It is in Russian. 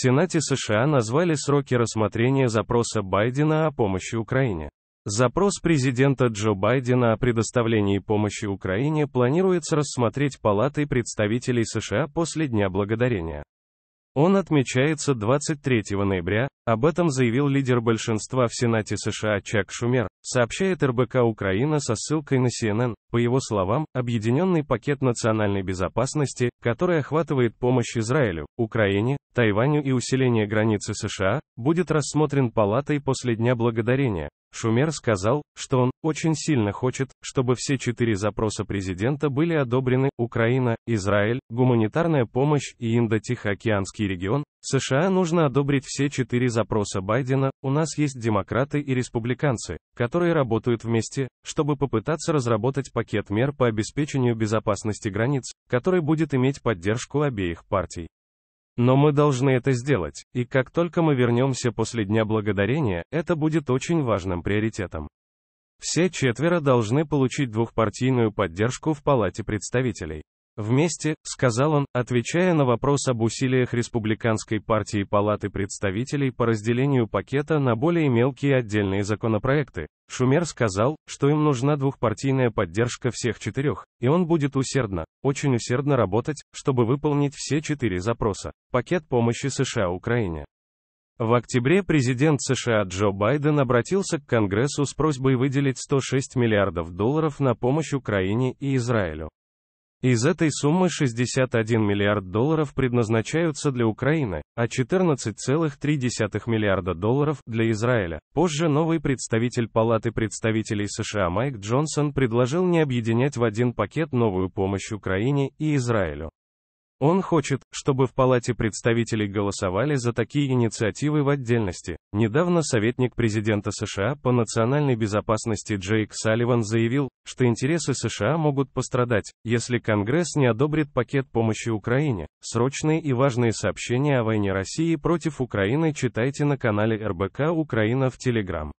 Сенате США назвали сроки рассмотрения запроса Байдена о помощи Украине. Запрос президента Джо Байдена о предоставлении помощи Украине планируется рассмотреть Палатой представителей США после Дня Благодарения. Он отмечается 23 ноября, об этом заявил лидер большинства в Сенате США Чак Шумер, сообщает РБК Украина со ссылкой на CNN. По его словам, объединенный пакет национальной безопасности, который охватывает помощь Израилю, Украине, Тайваню и усиление границы США, будет рассмотрен Палатой после Дня Благодарения. Шумер сказал, что он очень сильно хочет, чтобы все четыре запроса президента были одобрены, Украина, Израиль, гуманитарная помощь и Индо-Тихоокеанский регион, США нужно одобрить все четыре запроса Байдена, у нас есть демократы и республиканцы, которые работают вместе, чтобы попытаться разработать пакет мер по обеспечению безопасности границ, который будет иметь получить поддержку обеих партий. Но мы должны это сделать, и как только мы вернемся после Дня Благодарения, это будет очень важным приоритетом. Все четверо должны получить двухпартийную поддержку в Палате представителей. Вместе, сказал он, отвечая на вопрос об усилиях Республиканской партии Палаты представителей по разделению пакета на более мелкие отдельные законопроекты, Шумер сказал, что им нужна двухпартийная поддержка всех четырех, и он будет усердно, очень усердно работать, чтобы выполнить все четыре запроса. Пакет помощи США Украине. В октябре президент США Джо Байден обратился к Конгрессу с просьбой выделить 106 миллиардов долларов на помощь Украине и Израилю. Из этой суммы 61 миллиард долларов предназначаются для Украины, а 14,3 миллиарда долларов – для Израиля. Позже новый представитель Палаты представителей США Майк Джонсон предложил не объединять в один пакет новую помощь Украине и Израилю. Он хочет, чтобы в Палате представителей голосовали за такие инициативы в отдельности. Недавно советник президента США по национальной безопасности Джейк Салливан заявил, что интересы США могут пострадать, если Конгресс не одобрит пакет помощи Украине. Срочные и важные сообщения о войне России против Украины читайте на канале РБК Украина в Телеграм.